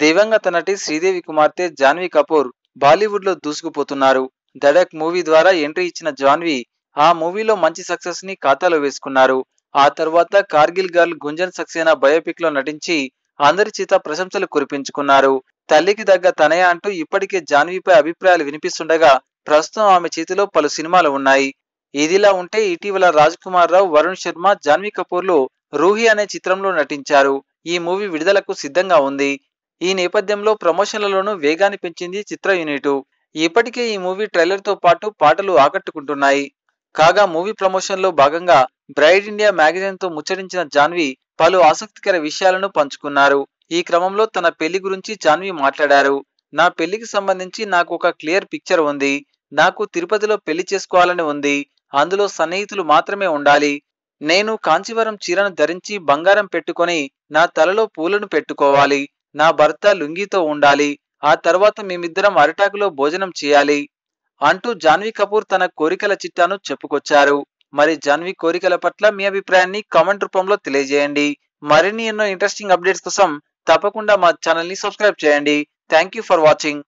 దివంగత నటి శ్రీదేవి కుమార్తె జాన్వీ కపూర్ బాలీవుడ్ లో దూసుకుపోతున్నారు దడక్ మూవీ ద్వారా ఎంట్రీ ఇచ్చిన జాన్వి ఆ మూవీలో మంచి సక్సెస్ ని ఖాతాలో వేసుకున్నారు ఆ తర్వాత కార్గిల్ గర్ల్ గుంజన్ సక్సేనా బయోపిక్ లో నటించి అందరి చేత ప్రశంసలు కురిపించుకున్నారు తల్లికి దగ్గ తనయ అంటూ ఇప్పటికే జాన్వీపై అభిప్రాయాలు వినిపిస్తుండగా ప్రస్తుతం ఆమె చేతిలో పలు సినిమాలు ఉన్నాయి ఇదిలా ఉంటే ఇటీవల రాజ్ కుమార్ రావు వరుణ్ శర్మ జాన్వీ కపూర్ లో రూహి అనే చిత్రంలో నటించారు ఈ మూవీ విడుదలకు సిద్ధంగా ఉంది ఈ నేపథ్యంలో ప్రమోషన్లలోనూ వేగాన్ని పెంచింది చిత్ర యూనిట్ ఇప్పటికే ఈ మూవీ ట్రైలర్తో పాటు పాటలు ఆకట్టుకుంటున్నాయి కాగా మూవీ ప్రమోషన్లో భాగంగా బ్రైడ్ ఇండియా మ్యాగజైన్తో ముచ్చరించిన జాన్వి పలు ఆసక్తికర విషయాలను పంచుకున్నారు ఈ క్రమంలో తన పెళ్లి గురించి జాన్వి మాట్లాడారు నా పెళ్లికి సంబంధించి నాకు ఒక క్లియర్ పిక్చర్ ఉంది నాకు తిరుపతిలో పెళ్లి చేసుకోవాలని ఉంది అందులో సన్నిహితులు మాత్రమే ఉండాలి నేను కాంచీవరం చీరను ధరించి బంగారం పెట్టుకొని నా తలలో పూలను పెట్టుకోవాలి నా భర్త లుంగితో ఉండాలి ఆ తర్వాత మేమిద్దరం అరిటాకులో భోజనం చేయాలి అంటూ జాన్వీ కపూర్ తన కోరికల చిట్టాను చెప్పుకొచ్చారు మరి జాన్వీ కోరికల పట్ల మీ అభిప్రాయాన్ని కామెంట్ రూపంలో తెలియజేయండి మరిన్ని ఎన్నో ఇంట్రెస్టింగ్ అప్డేట్స్ కోసం తప్పకుండా మా ఛానల్ని సబ్స్క్రైబ్ చేయండి థ్యాంక్ యూ ఫర్ వాచింగ్